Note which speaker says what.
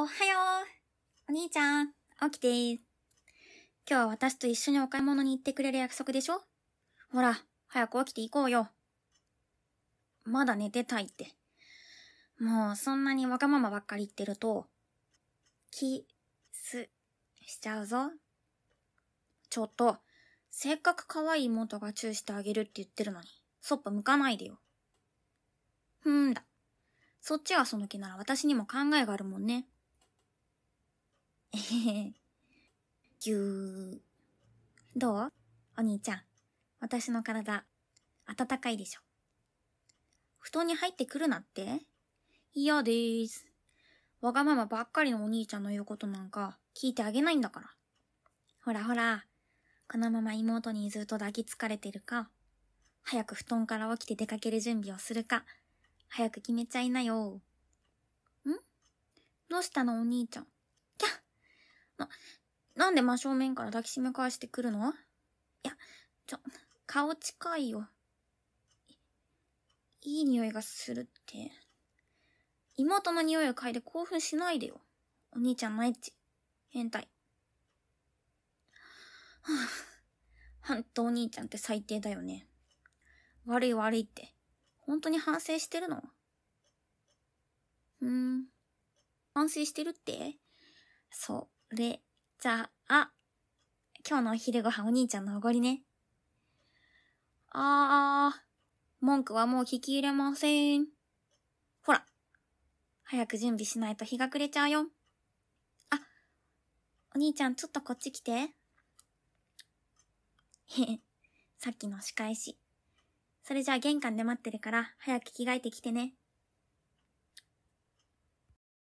Speaker 1: おはようお兄ちゃん、起きてー。今日は私と一緒にお買い物に行ってくれる約束でしょほら、早く起きていこうよ。まだ寝てたいって。もうそんなにわがままばっかり言ってると、キスしちゃうぞ。ちょっと、せっかく可愛い妹がチューしてあげるって言ってるのに、そっぽ向かないでよ。ふんだ。そっちがその気なら私にも考えがあるもんね。えへへ。ぎゅー。どうお兄ちゃん。私の体、暖かいでしょ。布団に入ってくるなって嫌でーす。わがままばっかりのお兄ちゃんの言うことなんか聞いてあげないんだから。ほらほら、このまま妹にずっと抱きつかれてるか、早く布団から起きて出かける準備をするか、早く決めちゃいなよ。んどうしたのお兄ちゃん。な、なんで真正面から抱きしめ返してくるのいや、ちょ、顔近いよ。いい匂いがするって。妹の匂いを嗅いで興奮しないでよ。お兄ちゃんのエッチ。変態。はあ、ほんとお兄ちゃんって最低だよね。悪い悪いって。本当に反省してるのうーん。反省してるってそう。れちゃあ。今日のお昼ご飯お兄ちゃんのおごりね。あー、文句はもう聞き入れません。ほら、早く準備しないと日が暮れちゃうよ。あ、お兄ちゃんちょっとこっち来て。へへ、さっきの仕返し。それじゃあ玄関で待ってるから早く着替えてきてね。